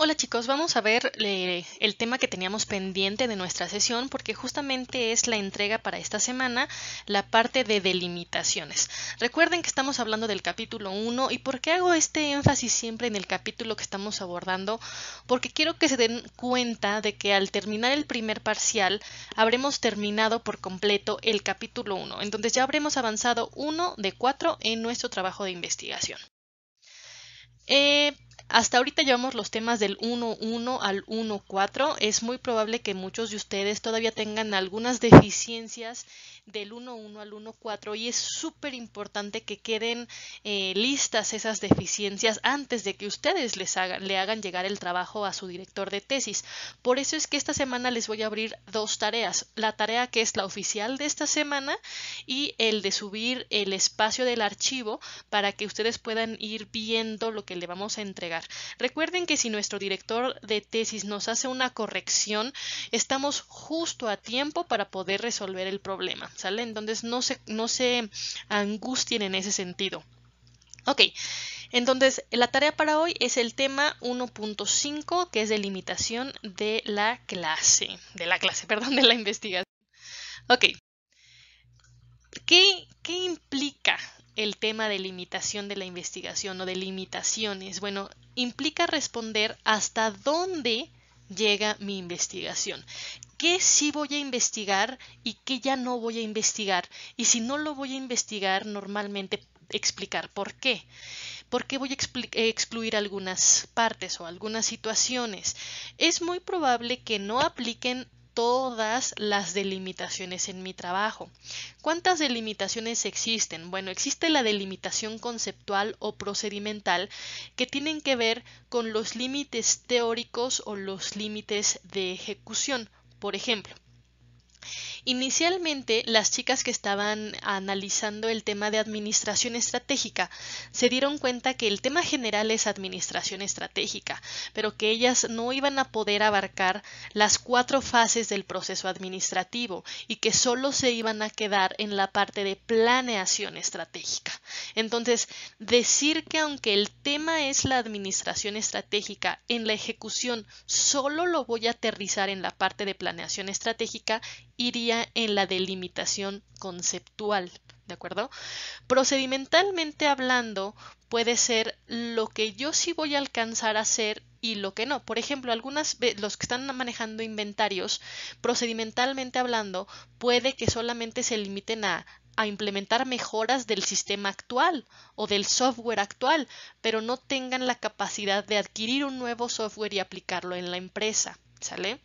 Hola chicos, vamos a ver eh, el tema que teníamos pendiente de nuestra sesión porque justamente es la entrega para esta semana, la parte de delimitaciones. Recuerden que estamos hablando del capítulo 1 y por qué hago este énfasis siempre en el capítulo que estamos abordando, porque quiero que se den cuenta de que al terminar el primer parcial habremos terminado por completo el capítulo 1, entonces ya habremos avanzado 1 de 4 en nuestro trabajo de investigación. Eh, hasta ahorita llevamos los temas del 1.1 al 1.4. Es muy probable que muchos de ustedes todavía tengan algunas deficiencias del 1.1 al 1.4 y es súper importante que queden eh, listas esas deficiencias antes de que ustedes les hagan, le hagan llegar el trabajo a su director de tesis. Por eso es que esta semana les voy a abrir dos tareas, la tarea que es la oficial de esta semana y el de subir el espacio del archivo para que ustedes puedan ir viendo lo que le vamos a entregar Recuerden que si nuestro director de tesis nos hace una corrección, estamos justo a tiempo para poder resolver el problema, ¿sale? Entonces no se, no se angustien en ese sentido. Ok, entonces la tarea para hoy es el tema 1.5, que es de limitación de la clase, de la clase, perdón, de la investigación. Ok, ¿qué, qué implica el tema de limitación de la investigación o de limitaciones? Bueno, implica responder hasta dónde llega mi investigación. ¿Qué sí voy a investigar y qué ya no voy a investigar? Y si no lo voy a investigar, normalmente explicar por qué. ¿Por qué voy a eh, excluir algunas partes o algunas situaciones? Es muy probable que no apliquen todas las delimitaciones en mi trabajo. ¿Cuántas delimitaciones existen? Bueno, existe la delimitación conceptual o procedimental que tienen que ver con los límites teóricos o los límites de ejecución. Por ejemplo, Inicialmente, las chicas que estaban analizando el tema de administración estratégica se dieron cuenta que el tema general es administración estratégica, pero que ellas no iban a poder abarcar las cuatro fases del proceso administrativo y que solo se iban a quedar en la parte de planeación estratégica. Entonces, decir que aunque el tema es la administración estratégica, en la ejecución solo lo voy a aterrizar en la parte de planeación estratégica iría en la delimitación conceptual, ¿de acuerdo? Procedimentalmente hablando, puede ser lo que yo sí voy a alcanzar a hacer y lo que no. Por ejemplo, algunas los que están manejando inventarios, procedimentalmente hablando, puede que solamente se limiten a implementar mejoras del sistema actual o del software actual, pero no tengan la capacidad de adquirir un nuevo software y aplicarlo en la empresa. ¿sale?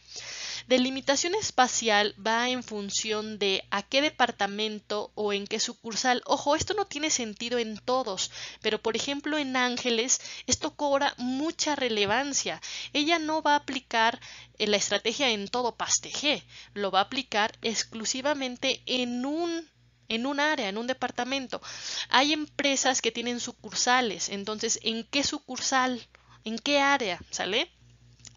Delimitación espacial va en función de a qué departamento o en qué sucursal. Ojo, esto no tiene sentido en todos, pero por ejemplo en Ángeles esto cobra mucha relevancia. Ella no va a aplicar eh, la estrategia en todo Pasteje, lo va a aplicar exclusivamente en un en un área, en un departamento. Hay empresas que tienen sucursales, entonces, ¿en qué sucursal? ¿En qué área? ¿Sale?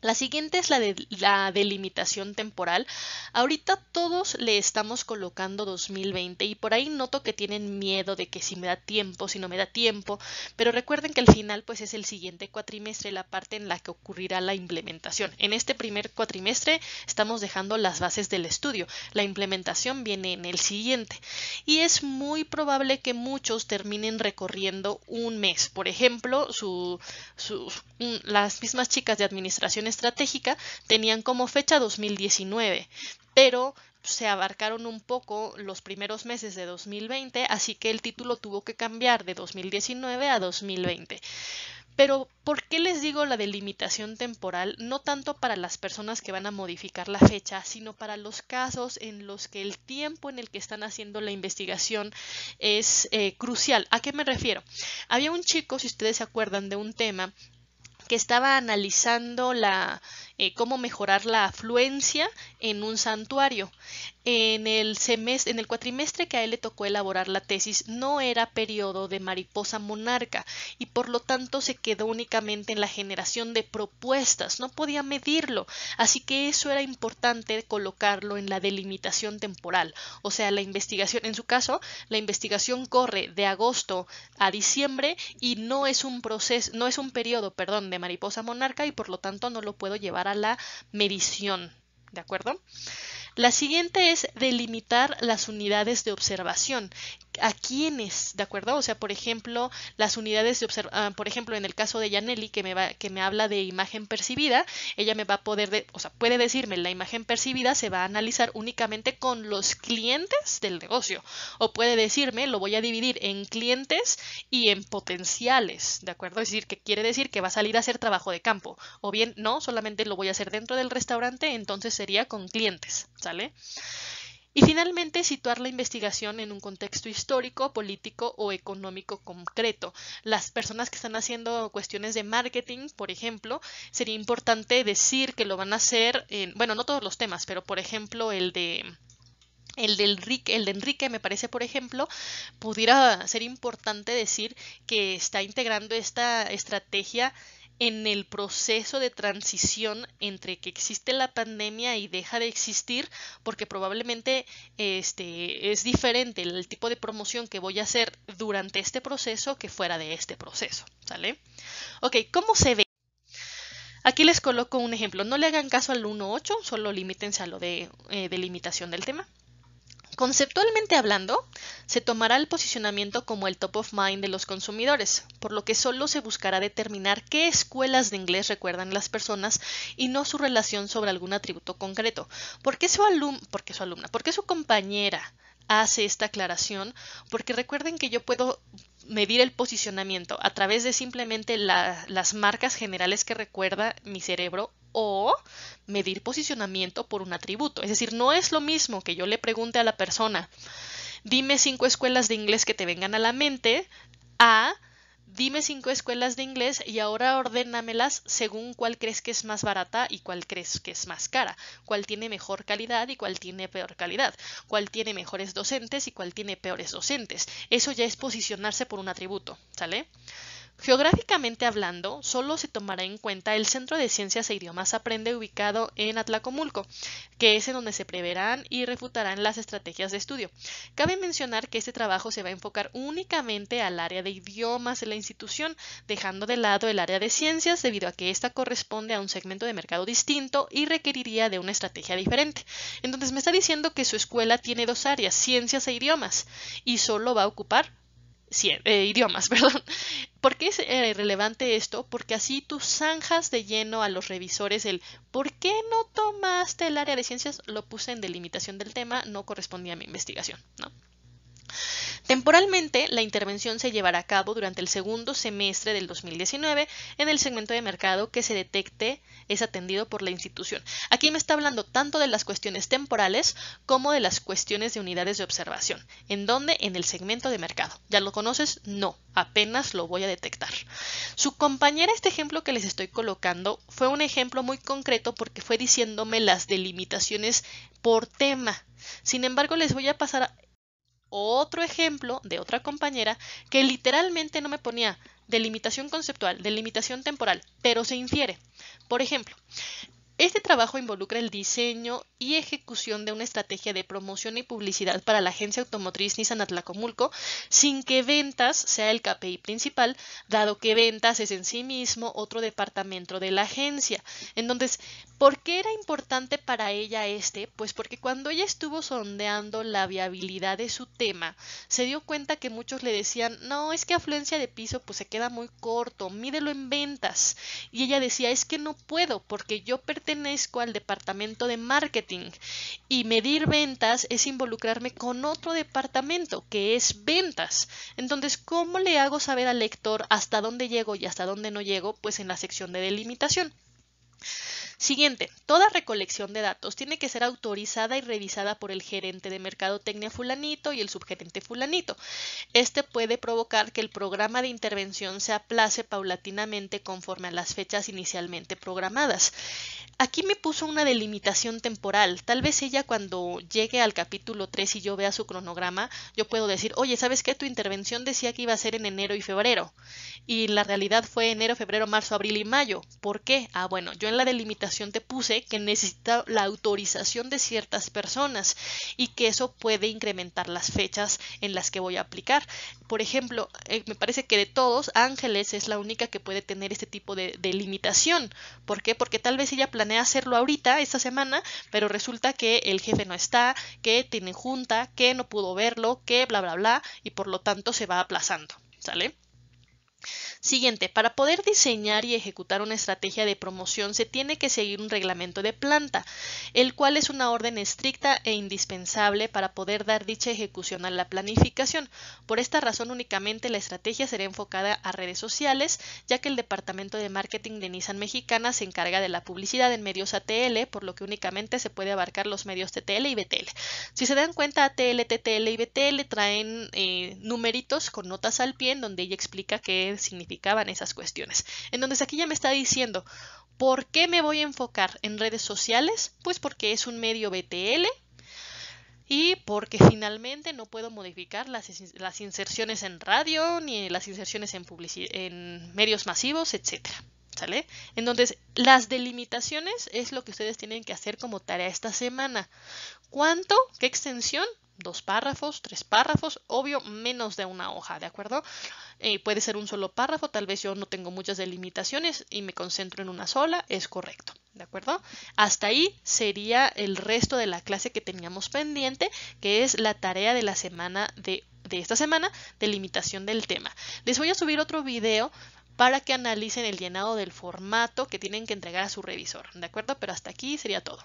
La siguiente es la, de, la delimitación temporal. Ahorita todos le estamos colocando 2020 y por ahí noto que tienen miedo de que si me da tiempo, si no me da tiempo, pero recuerden que al final pues es el siguiente cuatrimestre, la parte en la que ocurrirá la implementación. En este primer cuatrimestre estamos dejando las bases del estudio, la implementación viene en el siguiente y es muy probable que muchos terminen recorriendo un mes. Por ejemplo, su, las mismas chicas de administraciones estratégica tenían como fecha 2019, pero se abarcaron un poco los primeros meses de 2020, así que el título tuvo que cambiar de 2019 a 2020. Pero, ¿por qué les digo la delimitación temporal? No tanto para las personas que van a modificar la fecha, sino para los casos en los que el tiempo en el que están haciendo la investigación es eh, crucial. ¿A qué me refiero? Había un chico, si ustedes se acuerdan, de un tema que estaba analizando la eh, cómo mejorar la afluencia en un santuario en el semestre, en el cuatrimestre que a él le tocó elaborar la tesis, no era periodo de mariposa monarca y por lo tanto se quedó únicamente en la generación de propuestas, no podía medirlo, así que eso era importante colocarlo en la delimitación temporal, o sea, la investigación, en su caso, la investigación corre de agosto a diciembre y no es un proceso, no es un periodo, perdón, de mariposa monarca y por lo tanto no lo puedo llevar a la medición, ¿de acuerdo? La siguiente es delimitar las unidades de observación, a quiénes, ¿de acuerdo? O sea, por ejemplo, las unidades de observación, ah, por ejemplo, en el caso de Yaneli, que me, va, que me habla de imagen percibida, ella me va a poder, de o sea, puede decirme, la imagen percibida se va a analizar únicamente con los clientes del negocio, o puede decirme, lo voy a dividir en clientes y en potenciales, ¿de acuerdo? Es decir, que quiere decir que va a salir a hacer trabajo de campo, o bien no, solamente lo voy a hacer dentro del restaurante, entonces sería con clientes, ¿sale? Y finalmente, situar la investigación en un contexto histórico, político o económico concreto. Las personas que están haciendo cuestiones de marketing, por ejemplo, sería importante decir que lo van a hacer en, bueno, no todos los temas, pero por ejemplo el de el el de Enrique, me parece, por ejemplo, pudiera ser importante decir que está integrando esta estrategia en el proceso de transición entre que existe la pandemia y deja de existir, porque probablemente este, es diferente el tipo de promoción que voy a hacer durante este proceso que fuera de este proceso, ¿sale? Ok, ¿cómo se ve? Aquí les coloco un ejemplo. No le hagan caso al 1.8, solo limítense a lo de eh, delimitación del tema. Conceptualmente hablando, se tomará el posicionamiento como el top of mind de los consumidores, por lo que solo se buscará determinar qué escuelas de inglés recuerdan las personas y no su relación sobre algún atributo concreto. ¿Por qué su, su alumna? ¿Por qué su compañera hace esta aclaración? Porque recuerden que yo puedo medir el posicionamiento a través de simplemente las marcas generales que recuerda mi cerebro o medir posicionamiento por un atributo. Es decir, no es lo mismo que yo le pregunte a la persona, dime cinco escuelas de inglés que te vengan a la mente, a dime cinco escuelas de inglés y ahora ordénamelas según cuál crees que es más barata y cuál crees que es más cara, cuál tiene mejor calidad y cuál tiene peor calidad, cuál tiene mejores docentes y cuál tiene peores docentes. Eso ya es posicionarse por un atributo, ¿sale? Geográficamente hablando, solo se tomará en cuenta el Centro de Ciencias e Idiomas Aprende ubicado en Atlacomulco, que es en donde se preverán y refutarán las estrategias de estudio. Cabe mencionar que este trabajo se va a enfocar únicamente al área de idiomas de la institución, dejando de lado el área de ciencias debido a que ésta corresponde a un segmento de mercado distinto y requeriría de una estrategia diferente. Entonces me está diciendo que su escuela tiene dos áreas, ciencias e idiomas, y solo va a ocupar eh, idiomas, perdón. ¿Por qué es eh, relevante esto? Porque así tú zanjas de lleno a los revisores el ¿por qué no tomaste el área de ciencias? Lo puse en delimitación del tema, no correspondía a mi investigación, Temporalmente, la intervención se llevará a cabo durante el segundo semestre del 2019 en el segmento de mercado que se detecte es atendido por la institución. Aquí me está hablando tanto de las cuestiones temporales como de las cuestiones de unidades de observación. ¿En dónde? En el segmento de mercado. ¿Ya lo conoces? No, apenas lo voy a detectar. Su compañera, este ejemplo que les estoy colocando, fue un ejemplo muy concreto porque fue diciéndome las delimitaciones por tema. Sin embargo, les voy a pasar otro ejemplo de otra compañera que literalmente no me ponía delimitación conceptual, delimitación temporal, pero se infiere. Por ejemplo, este trabajo involucra el diseño y ejecución de una estrategia de promoción y publicidad para la agencia automotriz Nissan Atlacomulco, sin que ventas sea el KPI principal, dado que ventas es en sí mismo otro departamento de la agencia. Entonces, ¿por qué era importante para ella este? Pues porque cuando ella estuvo sondeando la viabilidad de su tema, se dio cuenta que muchos le decían, no, es que afluencia de piso pues se queda muy corto, mídelo en ventas. Y ella decía, es que no puedo porque yo pertenezco pertenezco al departamento de marketing y medir ventas es involucrarme con otro departamento que es ventas. Entonces, ¿cómo le hago saber al lector hasta dónde llego y hasta dónde no llego? Pues en la sección de delimitación. Siguiente, toda recolección de datos tiene que ser autorizada y revisada por el gerente de mercadotecnia fulanito y el subgerente fulanito. Este puede provocar que el programa de intervención se aplace paulatinamente conforme a las fechas inicialmente programadas. Aquí me puso una delimitación temporal. Tal vez ella cuando llegue al capítulo 3 y yo vea su cronograma, yo puedo decir, oye, ¿sabes qué? Tu intervención decía que iba a ser en enero y febrero. Y la realidad fue enero, febrero, marzo, abril y mayo. ¿Por qué? Ah, bueno, yo en la delimitación te puse que necesita la autorización de ciertas personas y que eso puede incrementar las fechas en las que voy a aplicar. Por ejemplo, eh, me parece que de todos, Ángeles es la única que puede tener este tipo de, delimitación ¿Por qué? Porque tal vez ella planea hacerlo ahorita, esta semana, pero resulta que el jefe no está, que tiene junta, que no pudo verlo, que bla, bla, bla, y por lo tanto se va aplazando. ¿Sale? Siguiente, para poder diseñar y ejecutar una estrategia de promoción se tiene que seguir un reglamento de planta, el cual es una orden estricta e indispensable para poder dar dicha ejecución a la planificación. Por esta razón únicamente la estrategia será enfocada a redes sociales, ya que el departamento de marketing de Nissan Mexicana se encarga de la publicidad en medios ATL, por lo que únicamente se puede abarcar los medios TTL y BTL. Si se dan cuenta, ATL, TTL y BTL traen eh, numeritos con notas al pie en donde ella explica qué significa esas cuestiones. Entonces aquí ya me está diciendo, ¿por qué me voy a enfocar en redes sociales? Pues porque es un medio BTL, y porque finalmente no puedo modificar las, inserciones en radio ni las inserciones en, en medios masivos, etcétera ¿Sale? Entonces, las delimitaciones es lo que ustedes tienen que hacer como tarea esta semana. ¿Cuánto? ¿Qué extensión? dos párrafos, tres párrafos, obvio, menos de una hoja, ¿de acuerdo? Eh, puede ser un solo párrafo, tal vez yo no tengo muchas delimitaciones y me concentro en una sola, es correcto, ¿de acuerdo? Hasta ahí sería el resto de la clase que teníamos pendiente, que es la tarea de la semana de, de esta semana, delimitación del tema. Les voy a subir otro video para que analicen el llenado del formato que tienen que entregar a su revisor, ¿de acuerdo? Pero hasta aquí sería todo.